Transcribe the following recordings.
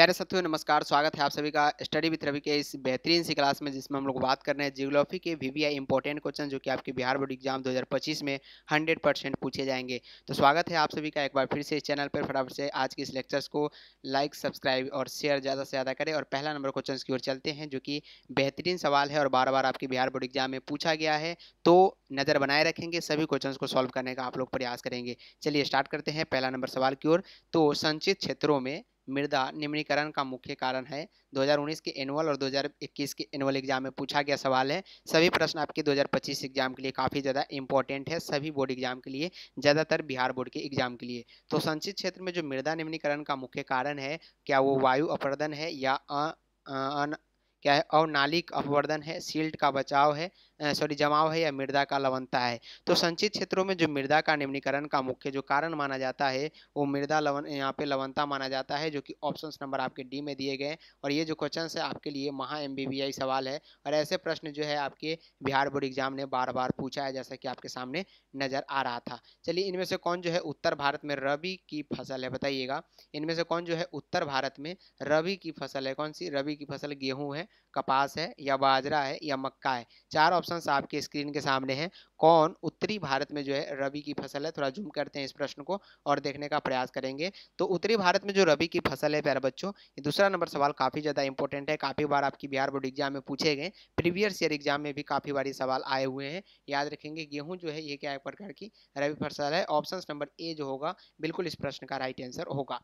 प्यारे साथियों नमस्कार स्वागत है आप सभी का स्टडी विथ रवि के इस बेहतरीन सी क्लास में जिसमें हम लोग बात कर रहे हैं जियोग्राफी के वी इंपॉर्टेंट क्वेश्चन जो कि आपके बिहार बोर्ड एग्जाम 2025 में 100 परसेंट पूछे जाएंगे तो स्वागत है आप सभी का एक बार फिर से इस चैनल पर फटाफट से आज के इस लेक्चर्स को लाइक सब्सक्राइब और शेयर ज़्यादा से ज़्यादा करें और पहला नंबर क्वेश्चन की ओर चलते हैं जो कि बेहतरीन सवाल है और बार बार आपके बिहार बोर्ड एग्जाम में पूछा गया है तो नज़र बनाए रखेंगे सभी क्वेश्चन को सॉल्व करने का आप लोग प्रयास करेंगे चलिए स्टार्ट करते हैं पहला नंबर सवाल की ओर तो संचित क्षेत्रों में मृदा निम्नीकरण का मुख्य कारण है 2019 के एनुअल और 2021 के एनुअल एग्जाम में पूछा गया सवाल है सभी प्रश्न आपके 2025 एग्जाम के लिए काफ़ी ज़्यादा इंपॉर्टेंट है सभी बोर्ड एग्जाम के लिए ज़्यादातर बिहार बोर्ड के एग्जाम के लिए तो संचित क्षेत्र में जो मृदा निम्नीकरण का मुख्य कारण है क्या वो वायु अपवर्धन है या अ, क्या है अवनालिक अपवर्धन है सील्ट का बचाव है सॉरी जमाव है या मृदा का लवनता है तो संचित क्षेत्रों में जो मृदा का निम्नीकरण का मुख्य जो कारण माना जाता है वो मृदा लवन यहाँ पे लवनता माना जाता है जो कि ऑप्शन नंबर आपके डी में दिए गए और ये जो क्वेश्चन है आपके लिए महा एम सवाल है और ऐसे प्रश्न जो है आपके बिहार बोर्ड एग्जाम ने बार बार पूछा है जैसा कि आपके सामने नजर आ रहा था चलिए इनमें से कौन जो है उत्तर भारत में रबी की फसल है बताइएगा इनमें से कौन जो है उत्तर भारत में रबी की फसल है कौन सी रबी की फसल गेहूं है कपास है या बाजरा है या मक्का है चार ऑप्शन ऑप्शंस आपके स्क्रीन के सामने हैं कौन उत्तरी भारत में जो है रबी की फसल है थोड़ा जूम करते हैं इस प्रश्न को और देखने का प्रयास करेंगे तो उत्तरी भारत में जो रबी की फसल है प्यारे बच्चों ये दूसरा नंबर सवाल काफ़ी ज़्यादा इंपॉर्टेंट है काफ़ी बार आपकी बिहार बोर्ड एग्जाम में पूछे गए प्रीवियस ईयर एग्जाम में भी काफ़ी बार ये सवाल आए हुए हैं याद रखेंगे गेहूँ जो है ये क्या एक प्रकार की रबी फसल है ऑप्शन नंबर ए जो होगा बिल्कुल इस प्रश्न का राइट आंसर होगा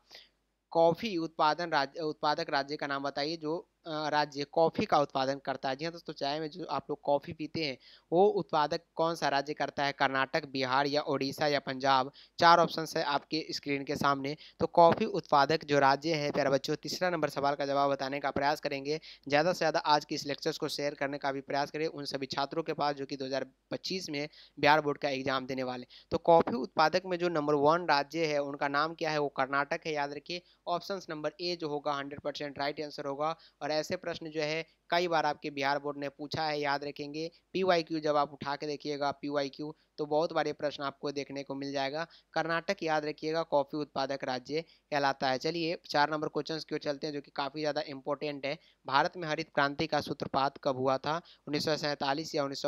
कॉफ़ी उत्पादन राज्य उत्पादक राज्य का नाम बताइए जो राज्य कॉफ़ी का उत्पादन करता है जी हाँ दोस्तों चाय में जो आप लोग कॉफ़ी पीते हैं वो उत्पादक कौन सा राज्य करता है कर्नाटक बिहार या उड़ीसा या पंजाब चार ऑप्शन है आपके स्क्रीन के सामने तो कॉफ़ी उत्पादक जो राज्य है प्यारे बच्चों तीसरा नंबर सवाल का जवाब बताने का प्रयास करेंगे ज़्यादा से ज़्यादा आज के इस लेक्चर्स को शेयर करने का भी प्रयास करें उन सभी छात्रों के पास जो कि दो में बिहार बोर्ड का एग्जाम देने वाले तो कॉफ़ी उत्पादक में जो नंबर वन राज्य है उनका नाम क्या है वो कर्नाटक है याद रखिए ऑप्शन नंबर ए जो होगा हंड्रेड राइट आंसर होगा और ऐसे प्रश्न जो है कई बार आपके बिहार बोर्ड ने पूछा है याद रखेंगे पी जब आप उठा के देखिएगा पी तो बहुत बारे प्रश्न आपको देखने को मिल जाएगा कर्नाटक याद रखिएगा कॉफ़ी उत्पादक राज्य कहलाता है चलिए चार नंबर क्वेश्चन क्यों चलते हैं जो कि काफ़ी ज़्यादा इंपॉर्टेंट है भारत में हरित क्रांति का सूत्रपात कब हुआ था उन्नीस या उन्नीस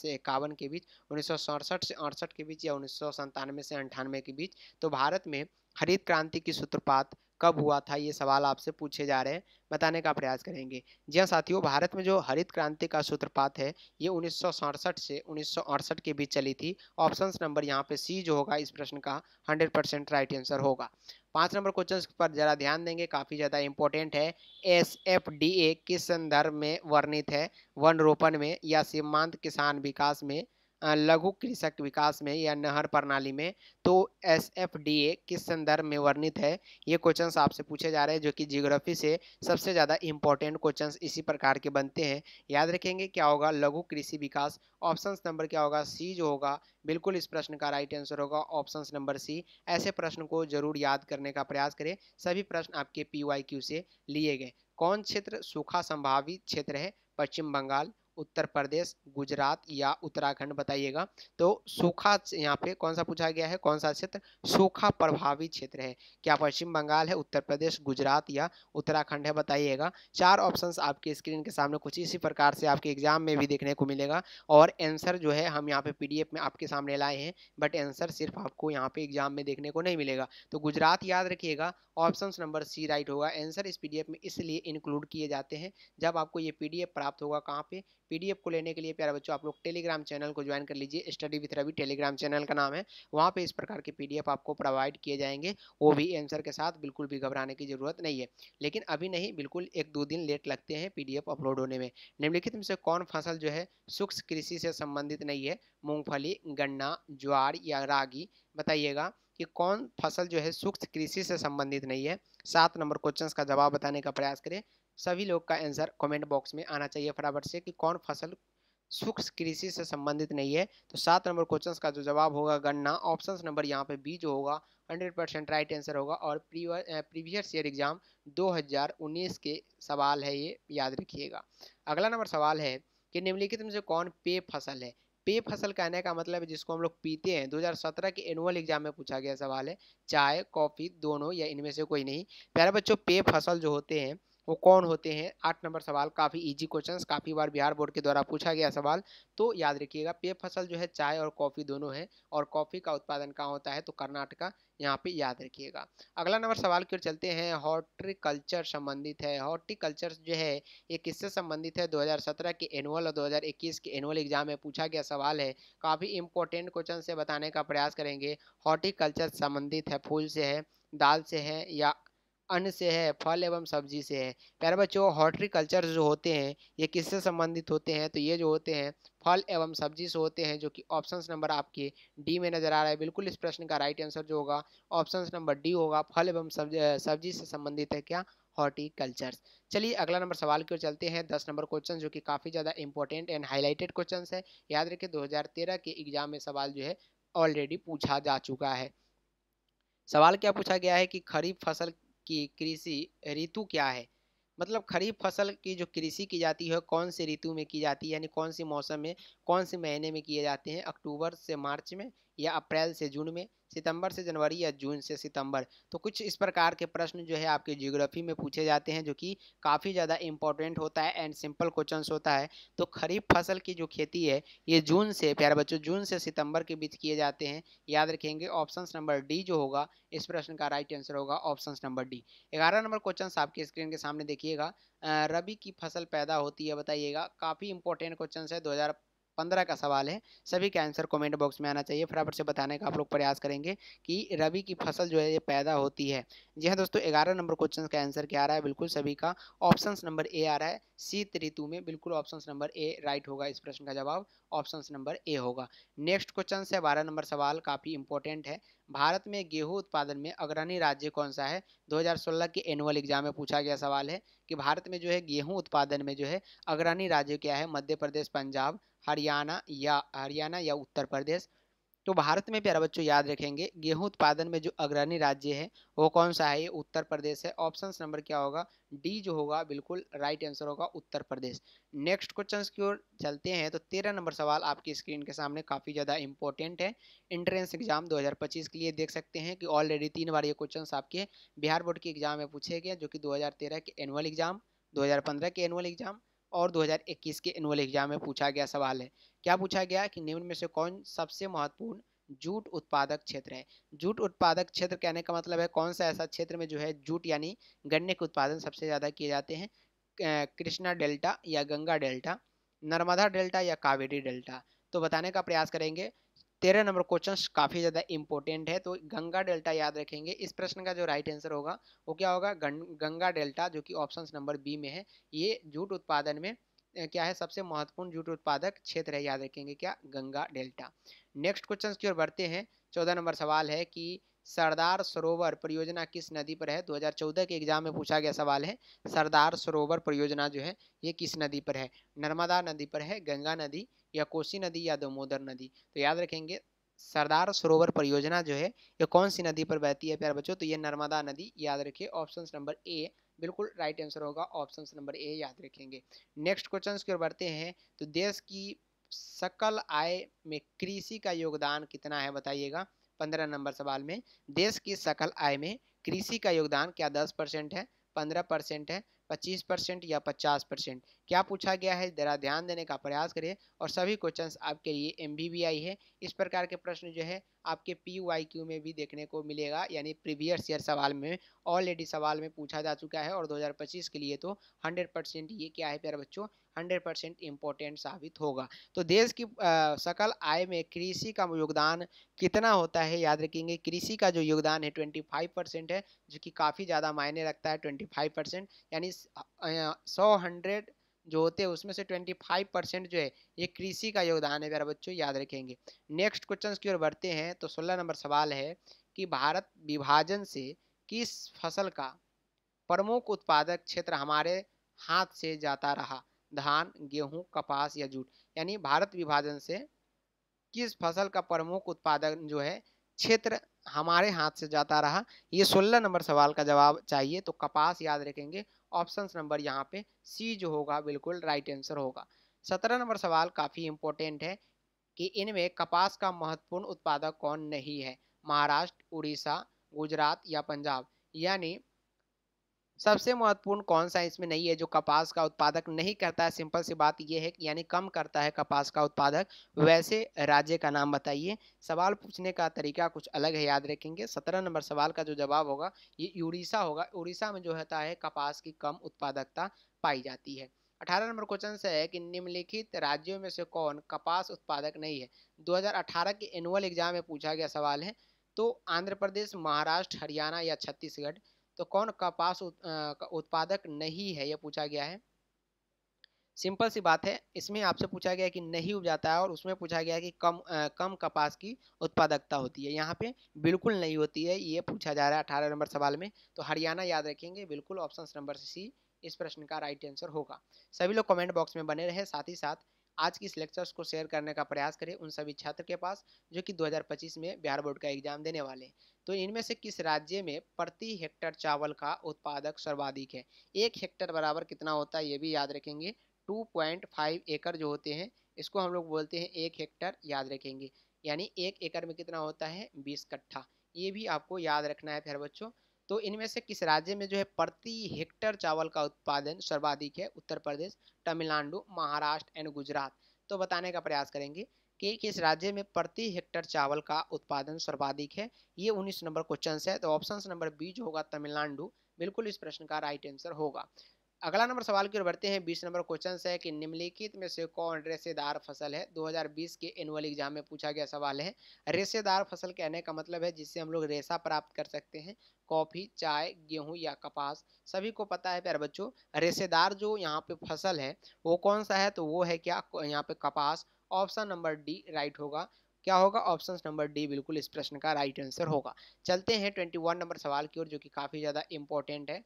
से इक्यावन के बीच उन्नीस से अड़सठ के बीच या उन्नीस से अंठानवे के बीच तो भारत में हरित क्रांति की सूत्रपात कब हुआ था ये सवाल आपसे पूछे जा रहे हैं बताने का प्रयास करेंगे जी हाँ साथियों भारत में जो हरित क्रांति का सूत्रपात है ये उन्नीस से उन्नीस के बीच चली थी ऑप्शन नंबर यहाँ पे सी जो होगा इस प्रश्न का हंड्रेड परसेंट राइट आंसर होगा पांच नंबर क्वेश्चन पर जरा ध्यान देंगे काफ़ी ज़्यादा इंपॉर्टेंट है एस एफ डी ए किस संदर्भ में वर्णित है वन रोपण में या सीमांत किसान विकास में लघु कृषक विकास में या नहर प्रणाली में तो एस एफ डी ए किस संदर्भ में वर्णित है ये क्वेश्चन आपसे पूछे जा रहे हैं जो कि जियोग्राफी से सबसे ज़्यादा इंपॉर्टेंट क्वेश्चन इसी प्रकार के बनते हैं याद रखेंगे क्या होगा लघु कृषि विकास ऑप्शन नंबर क्या होगा सी जो होगा बिल्कुल इस प्रश्न का राइट आंसर होगा ऑप्शन नंबर सी ऐसे प्रश्न को जरूर याद करने का प्रयास करें सभी प्रश्न आपके पी से लिए गए कौन क्षेत्र सूखा संभावित क्षेत्र है पश्चिम बंगाल उत्तर प्रदेश गुजरात या उत्तराखंड बताइएगा तो सूखा यहाँ पे कौन सा पूछा गया है कौन सा क्षेत्र सूखा प्रभावी क्षेत्र है क्या पश्चिम बंगाल है उत्तर प्रदेश गुजरात या उत्तराखंड है बताइएगा चार ऑप्शंस आपके स्क्रीन के सामने कुछ इसी प्रकार से आपके एग्जाम में भी देखने को मिलेगा और एंसर जो है हम यहाँ पे पी में आपके सामने लाए हैं बट एंसर सिर्फ आपको यहाँ पे एग्जाम में देखने को नहीं मिलेगा तो गुजरात याद रखिएगा ऑप्शन नंबर सी राइट होगा एंसर इस पी में इसलिए इंक्लूड किए जाते हैं जब आपको ये पी प्राप्त होगा कहाँ पे पीडीएफ को लेने के लिए प्यारे बच्चों आप लोग टेलीग्राम चैनल को ज्वाइन कर लीजिए study with Ravi Telegram channel का नाम है वहाँ पर इस प्रकार के पी आपको प्रोवाइड किए जाएंगे वो भी आंसर के साथ बिल्कुल भी घबराने की जरूरत नहीं है लेकिन अभी नहीं बिल्कुल एक दो दिन लेट लगते हैं पी अपलोड होने में निम्नलिखित में से कौन फसल जो है सूक्ष्म कृषि से संबंधित नहीं है मूँगफली गन्ना ज्वार या रागी बताइएगा कि कौन फसल जो है सूक्ष्म कृषि से संबंधित नहीं है सात नंबर क्वेश्चन का जवाब बताने का प्रयास करें सभी लोग का आंसर कमेंट बॉक्स में आना चाहिए फटाफट से कि कौन फसल सूक्ष्म कृषि से संबंधित नहीं है तो सात नंबर क्वेश्चन का जो जवाब होगा गन्ना ऑप्शन नंबर यहाँ पे बी जो होगा हंड्रेड परसेंट राइट आंसर होगा और प्रीवियस ईयर एग्जाम 2019 के सवाल है ये याद रखिएगा अगला नंबर सवाल है कि निम्नलिखित में से कौन पे फसल है पे फसल कहने का मतलब जिसको हम लोग पीते हैं 2017 के एनुअल एग्जाम में पूछा गया सवाल है चाय कॉफ़ी दोनों या इनमें से कोई नहीं प्यारे बच्चों पे फसल जो होते हैं वो कौन होते हैं आठ नंबर सवाल काफ़ी इजी क्वेश्चन काफ़ी बार बिहार बोर्ड के द्वारा पूछा गया सवाल तो याद रखिएगा पेय फसल जो है चाय और कॉफ़ी दोनों है और कॉफ़ी का उत्पादन कहाँ होता है तो कर्नाटका यहाँ पे याद रखिएगा अगला नंबर सवाल की ओर चलते हैं हॉर्टिकल्चर संबंधित है हॉर्टिकल्चर जो है ये किससे संबंधित है दो के एनुअल और दो के एनुअल एग्जाम में पूछा गया सवाल है काफ़ी इंपॉर्टेंट क्वेश्चन से बताने का प्रयास करेंगे हॉर्टिकल्चर संबंधित है फूल से है दाल से है या अन्न से है फल एवं सब्जी से है प्यारे बच्चों हॉर्टिकल्चर जो होते हैं ये किससे संबंधित होते हैं तो ये जो होते हैं फल एवं सब्जी से होते हैं जो कि ऑप्शन नंबर आपके डी में नजर आ रहा है बिल्कुल इस प्रश्न का राइट आंसर जो होगा ऑप्शन नंबर डी होगा फल एवं सब्जी से संबंधित है क्या हॉर्टिकल्चर चलिए अगला नंबर सवाल की ओर चलते हैं दस नंबर क्वेश्चन जो कि काफ़ी ज़्यादा इंपॉर्टेंट एंड हाईलाइटेड क्वेश्चन है याद रखिए दो के एग्जाम में सवाल जो है ऑलरेडी पूछा जा चुका है सवाल क्या पूछा गया है कि खरीफ फसल की कृषि ऋतु क्या है मतलब खरीफ फसल की जो कृषि की जाती है कौन सी ऋतु में की जाती है यानी कौन से मौसम में कौन से महीने में किए जाते हैं अक्टूबर से मार्च में या अप्रैल से जून में सितंबर से जनवरी या जून से सितंबर तो कुछ इस प्रकार के प्रश्न जो है आपके जियोग्राफी में पूछे जाते हैं जो कि काफ़ी ज़्यादा इंपॉर्टेंट होता है एंड सिंपल क्वेश्चन होता है तो खरीफ फसल की जो खेती है ये जून से प्यारे बच्चों जून से सितंबर के बीच किए जाते हैं याद रखेंगे ऑप्शन नंबर डी जो होगा इस प्रश्न का राइट आंसर होगा ऑप्शन नंबर डी ग्यारह नंबर क्वेश्चन आपके स्क्रीन के सामने देखिएगा रबी की फसल पैदा होती है बताइएगा काफ़ी इंपॉर्टेंट क्वेश्चन है दो पंद्रह का सवाल है सभी का आंसर कमेंट बॉक्स में आना चाहिए फटाफट से बताने का आप लोग प्रयास करेंगे कि रबी की फसल जो है ये पैदा होती है जी हाँ दोस्तों ग्यारह नंबर क्वेश्चन का आंसर क्या आ रहा है बिल्कुल सभी का ऑप्शन नंबर ए आ रहा है शीत ऋतु में बिल्कुल ऑप्शन नंबर ए राइट होगा इस प्रश्न का जवाब ऑप्शन नंबर ए होगा नेक्स्ट क्वेश्चन है बारह नंबर सवाल काफ़ी इंपॉर्टेंट है भारत में गेहूं उत्पादन में अग्रणी राज्य कौन सा है 2016 के एनुअल एग्जाम में पूछा गया सवाल है कि भारत में जो है गेहूं उत्पादन में जो है अग्रणी राज्य क्या है मध्य प्रदेश पंजाब हरियाणा या हरियाणा या उत्तर प्रदेश तो भारत में प्यारा बच्चों याद रखेंगे गेहूं उत्पादन में जो अग्रणी राज्य है वो कौन सा है ये उत्तर प्रदेश है ऑप्शन नंबर क्या होगा डी जो होगा बिल्कुल राइट आंसर होगा उत्तर प्रदेश नेक्स्ट क्वेश्चन की ओर चलते हैं तो तेरह नंबर सवाल आपकी स्क्रीन के सामने काफ़ी ज़्यादा इंपॉर्टेंट है इंट्रेंस एग्जाम दो के लिए देख सकते हैं कि ऑलरेडी तीन बार ये क्वेश्चन आपके बिहार बोर्ड के एग्जाम में पूछे गए जो कि दो के एनुअल एग्जाम दो के एनुअल एग्जाम और 2021 के एनुअल एग्जाम में पूछा गया सवाल है क्या पूछा गया कि निम्न में से कौन सबसे महत्वपूर्ण जूट उत्पादक क्षेत्र है जूट उत्पादक क्षेत्र कहने का मतलब है कौन सा ऐसा क्षेत्र में जो है जूट यानी गन्ने के उत्पादन सबसे ज़्यादा किए जाते हैं कृष्णा डेल्टा या गंगा डेल्टा नर्मदा डेल्टा या कावेरी डेल्टा तो बताने का प्रयास करेंगे तेरह नंबर क्वेश्चन काफ़ी ज़्यादा इंपॉर्टेंट है तो गंगा डेल्टा याद रखेंगे इस प्रश्न का जो राइट आंसर होगा वो क्या होगा गंगा डेल्टा जो कि ऑप्शन नंबर बी में है ये जूट उत्पादन में क्या है सबसे महत्वपूर्ण जूट उत्पादक क्षेत्र है याद रखेंगे क्या गंगा डेल्टा नेक्स्ट क्वेश्चन की ओर बढ़ते हैं चौदह नंबर सवाल है कि सरदार सरोवर परियोजना किस नदी पर है 2014 के एग्जाम में पूछा गया सवाल है सरदार सरोवर परियोजना जो है ये किस नदी पर है नर्मदा नदी पर है गंगा नदी या कोसी नदी या दामोदर नदी तो याद रखेंगे सरदार सरोवर परियोजना जो है ये कौन सी नदी पर बहती है प्यार बच्चों तो ये नर्मदा नदी याद रखिए ऑप्शन नंबर ए बिल्कुल राइट आंसर होगा ऑप्शन नंबर ए याद रखेंगे नेक्स्ट क्वेश्चन की ओर बढ़ते हैं तो देश की सकल आय में कृषि का योगदान कितना है बताइएगा पंद्रह नंबर सवाल में देश की सकल आय में कृषि का योगदान क्या दस परसेंट है पंद्रह परसेंट है पच्चीस परसेंट या पचास परसेंट क्या पूछा गया है ज़रा ध्यान देने का प्रयास करिए और सभी क्वेश्चन आपके लिए एम है इस प्रकार के प्रश्न जो है आपके पी वाई क्यू में भी देखने को मिलेगा यानी प्रीवियस ईयर सवाल में ऑलरेडी सवाल में पूछा जा चुका है और 2025 के लिए तो 100 परसेंट ये क्या है प्यारे बच्चों 100 परसेंट इम्पोर्टेंट साबित होगा तो देश की आ, सकल आय में कृषि का योगदान कितना होता है याद रखेंगे कृषि का जो योगदान है 25 परसेंट है जो कि काफ़ी ज़्यादा मायने रखता है ट्वेंटी फाइव परसेंट यानी सौ हंड्रेड जो होते हैं उसमें से ट्वेंटी फाइव परसेंट जो है ये कृषि का योगदान है प्यारे बच्चों याद रखेंगे नेक्स्ट क्वेश्चन की ओर बढ़ते हैं तो सोलह नंबर सवाल है कि भारत विभाजन से किस फसल का प्रमुख उत्पादक क्षेत्र हमारे हाथ से जाता रहा धान गेहूं कपास या जूट यानी भारत विभाजन से किस फसल का प्रमुख उत्पादन जो है क्षेत्र हमारे हाथ से जाता रहा ये सोलह नंबर सवाल का जवाब चाहिए तो कपास याद रखेंगे ऑप्शन नंबर यहाँ पे सी जो होगा बिल्कुल राइट आंसर होगा सत्रह नंबर सवाल काफ़ी इम्पोर्टेंट है कि इनमें कपास का महत्वपूर्ण उत्पादक कौन नहीं है महाराष्ट्र उड़ीसा गुजरात या पंजाब यानी सबसे महत्वपूर्ण कौन सा इसमें नहीं है जो कपास का उत्पादक नहीं करता है सिंपल सी बात यह है यानी कम करता है कपास का उत्पादक हाँ। वैसे राज्य का नाम बताइए सवाल पूछने का तरीका कुछ अलग है याद रखेंगे सत्रह नंबर सवाल का जो जवाब होगा ये उड़ीसा होगा उड़ीसा में जो होता है कपास की कम उत्पादकता पाई जाती है अठारह नंबर क्वेश्चन से है कि निम्नलिखित राज्यों में से कौन कपास उत्पादक नहीं है 2018 के एनुअल एग्जाम में पूछा गया सवाल है तो आंध्र प्रदेश महाराष्ट्र हरियाणा या छत्तीसगढ़ तो कौन कपास उत्पादक नहीं है यह पूछा गया है सिंपल सी बात है इसमें आपसे पूछा गया कि नहीं उपजाता है और उसमें पूछा गया कि कम आ, कम कपास की उत्पादकता होती है यहाँ पे बिल्कुल नहीं होती है ये पूछा जा रहा है अठारह नंबर सवाल में तो हरियाणा याद रखेंगे बिल्कुल ऑप्शन नंबर सी इस प्रश्न का राइट आंसर होगा सभी लोग कमेंट बॉक्स में बने रहे साथ ही साथ आज की इस लेक्चर्स को शेयर करने का प्रयास करें उन सभी छात्र के पास जो कि दो में बिहार बोर्ड का एग्जाम देने वाले हैं तो इनमें से किस राज्य में प्रति हेक्टर चावल का उत्पादक सर्वाधिक है एक हेक्टर बराबर कितना होता है ये भी याद रखेंगे 2.5 एकड़ जो होते हैं इसको हम लोग बोलते हैं एक हेक्टर याद रखेंगे यानी एक एकड़ में कितना होता है बीस कट्ठा ये भी आपको याद रखना है फिर बच्चों तो इनमें से किस राज्य में जो है प्रति हेक्टर चावल का उत्पादन सर्वाधिक है उत्तर प्रदेश तमिलनाडु महाराष्ट्र एंड गुजरात तो बताने का प्रयास करेंगे कि किस राज्य में प्रति हेक्टर चावल का उत्पादन सर्वाधिक है ये 19 नंबर क्वेश्चन है तो ऑप्शन नंबर बी जो होगा तमिलनाडु बिल्कुल इस प्रश्न का राइट आंसर होगा अगला नंबर सवाल की ओर बढ़ते हैं बीस नंबर क्वेश्चन है कि निम्नलिखित में से कौन रेशेदार फसल है 2020 के एनुअल एग्जाम में पूछा गया सवाल है रेशेदार फसल कहने का मतलब है जिससे हम लोग रेशा प्राप्त कर सकते हैं कॉफ़ी चाय गेहूं या कपास सभी को पता है प्यारे बच्चों रेशेदार जो यहाँ पे फसल है वो कौन सा है तो वो है क्या यहाँ पे कपास ऑप्शन नंबर डी राइट होगा क्या होगा ऑप्शन नंबर डी बिल्कुल इस प्रश्न का राइट आंसर होगा चलते हैं ट्वेंटी वन नंबर सवाल की ओर जो कि काफ़ी ज़्यादा इंपॉर्टेंट है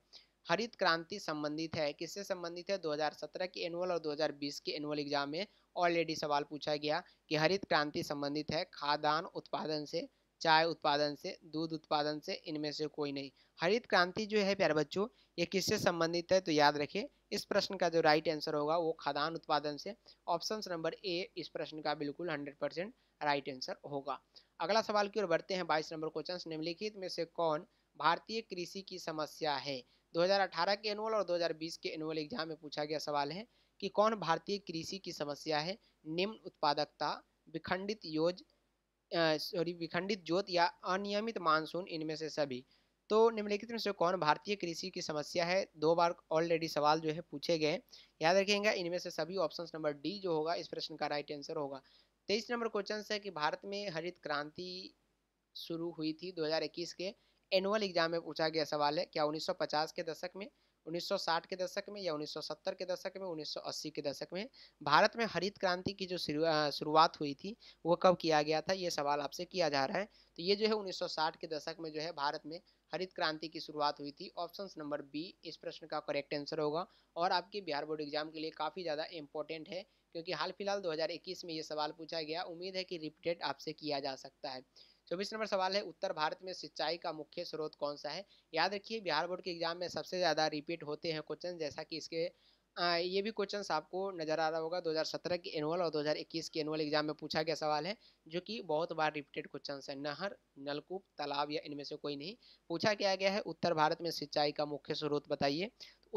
हरित क्रांति संबंधित है किससे संबंधित है 2017 के एनुअल और 2020 के एनुअल एग्जाम में ऑलरेडी सवाल पूछा गया कि हरित क्रांति संबंधित है खाद्यान्न उत्पादन से चाय उत्पादन से दूध उत्पादन से इनमें से कोई नहीं हरित क्रांति जो है प्यारे बच्चों ये किससे संबंधित है तो याद रखें इस प्रश्न का जो राइट आंसर होगा वो खदान उत्पादन से ऑप्शन नंबर ए इस प्रश्न का बिल्कुल हंड्रेड परसेंट राइट आंसर होगा अगला सवाल की ओर बढ़ते हैं बाईस नंबर क्वेश्चन निम्नलिखित में से कौन भारतीय कृषि की समस्या है 2018 के एनुअल और 2020 के एनुअल एग्जाम में पूछा गया सवाल है कि कौन भारतीय कृषि की समस्या है निम्न उत्पादकता विखंडित योज सॉरी विखंडित जोत या अनियमित मानसून इनमें से सभी तो निम्नलिखित में से कौन भारतीय कृषि की समस्या है दो बार ऑलरेडी सवाल जो है पूछे गए याद रखेंगे इनमें से सभी ऑप्शंस नंबर डी जो होगा इस प्रश्न का राइट आंसर होगा तेईस नंबर क्वेश्चन है कि भारत में हरित क्रांति शुरू हुई थी 2021 के एनुअल एग्जाम में पूछा गया सवाल है क्या 1950 के दशक में 1960 के दशक में या 1970 के दशक में 1980 के दशक में भारत में हरित क्रांति की जो शुरुआत हुई थी वो कब किया गया था ये सवाल आपसे किया जा रहा है तो ये जो है 1960 के दशक में जो है भारत में हरित क्रांति की शुरुआत हुई थी ऑप्शन नंबर बी इस प्रश्न का करेक्ट आंसर होगा और आपके बिहार बोर्ड एग्जाम के लिए काफ़ी ज़्यादा इंपॉर्टेंट है क्योंकि हाल फिलहाल दो में ये सवाल पूछा गया उम्मीद है कि रिपीटेड आपसे किया जा सकता है चौबीस नंबर सवाल है उत्तर भारत में सिंचाई का मुख्य स्रोत कौन सा है याद रखिए बिहार बोर्ड के एग्जाम में सबसे ज़्यादा रिपीट होते हैं क्वेश्चन जैसा कि इसके आ, ये भी क्वेश्चन आपको नजर आ रहा होगा 2017 के एनुअल और 2021 के एनुअल एग्जाम में पूछा गया सवाल है जो कि बहुत बार रिपीटेड क्वेश्चन है नहर नलकूप तालाब या इनमें से कोई नहीं पूछा क्या गया है उत्तर भारत में सिंचाई का मुख्य स्रोत बताइए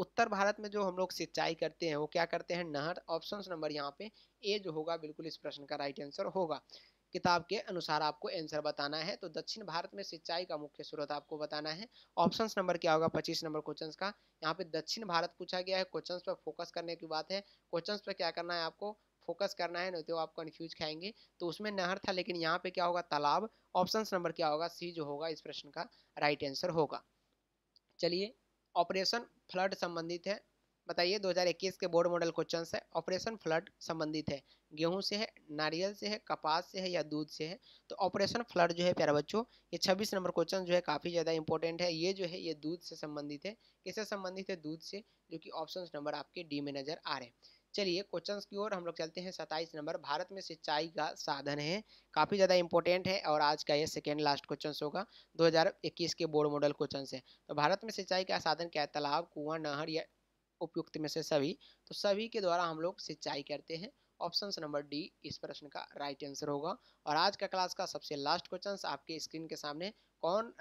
उत्तर भारत में जो हम लोग सिंचाई करते हैं वो क्या करते हैं नहर ऑप्शन नंबर यहाँ पे ए जो होगा बिल्कुल इस प्रश्न का राइट आंसर होगा किताब के अनुसार आपको आंसर बताना है तो दक्षिण भारत में सिंचाई का मुख्य स्रोत आपको बताना है ऑप्शन नंबर क्या होगा पच्चीस नंबर क्वेश्चन का यहाँ पे दक्षिण भारत पूछा गया है क्वेश्चन पर फोकस करने की बात है क्वेश्चन पर क्या करना है आपको फोकस करना है नहीं तो आप कन्फ्यूज खाएंगे तो उसमें नहर था लेकिन यहाँ पे क्या होगा तालाब ऑप्शन नंबर क्या होगा सी जो होगा इस प्रश्न का राइट आंसर होगा चलिए ऑपरेशन फ्लड संबंधित है बताइए 2021 के बोर्ड मॉडल क्वेश्चन है ऑपरेशन फ्लड संबंधित है गेहूं से है नारियल से है कपास से है या दूध से है तो ऑपरेशन फ्लड जो है प्यारे बच्चों ये 26 नंबर क्वेश्चन जो है काफ़ी ज़्यादा इंपॉर्टेंट है ये जो है ये दूध से संबंधित है किससे संबंधित है दूध से जो कि ऑप्शन नंबर आपके डी में नज़र आ रहे हैं चलिए क्वेश्चन की ओर हम लोग चलते हैं सत्ताईस नंबर भारत में सिंचाई का साधन है काफ़ी ज़्यादा इंपॉर्टेंट है और आज का ये सेकेंड लास्ट क्वेश्चन होगा 2021 के बोर्ड मॉडल क्वेश्चन है तो भारत में सिंचाई का साधन क्या है तालाब कुआं नहर या उपयुक्त में से सभी तो सभी के द्वारा हम लोग सिंचाई करते हैं ऑप्शन नंबर डी इस प्रश्न का राइट आंसर होगा और आज का क्लास का सबसे लास्ट क्वेश्चन आपके स्क्रीन के सामने कौन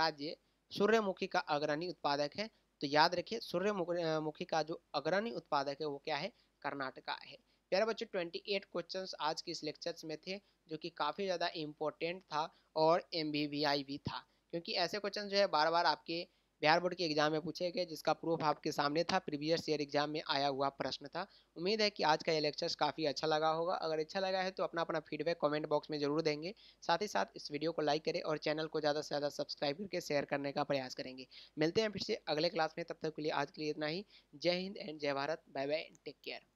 राज्य सूर्यमुखी का अग्रणी उत्पादक है तो याद रखिए सूर्यमुखी का जो अग्रणी उत्पादक है वो क्या है कर्नाटका है प्यारे बच्चों ट्वेंटी एट क्वेश्चन आज के इस लेक्चर्स में थे जो कि काफ़ी ज़्यादा इम्पोर्टेंट था और एम भी था क्योंकि ऐसे क्वेश्चन जो है बार बार आपके बिहार बोर्ड के एग्जाम में पूछे गए जिसका प्रूफ आपके सामने था प्रीवियस ईयर एग्जाम में आया हुआ प्रश्न था उम्मीद है कि आज का ये लेक्चर काफ़ी अच्छा लगा होगा अगर अच्छा लगा है तो अपना अपना फीडबैक कॉमेंट बॉक्स में जरूर देंगे साथ ही साथ इस वीडियो को लाइक करें और चैनल को ज़्यादा से ज़्यादा सब्सक्राइब करके शेयर करने का प्रयास करेंगे मिलते हैं फिर से अगले क्लास में तब तक के लिए आज के लिए इतना ही जय हिंद एंड जय Bharat bye bye take care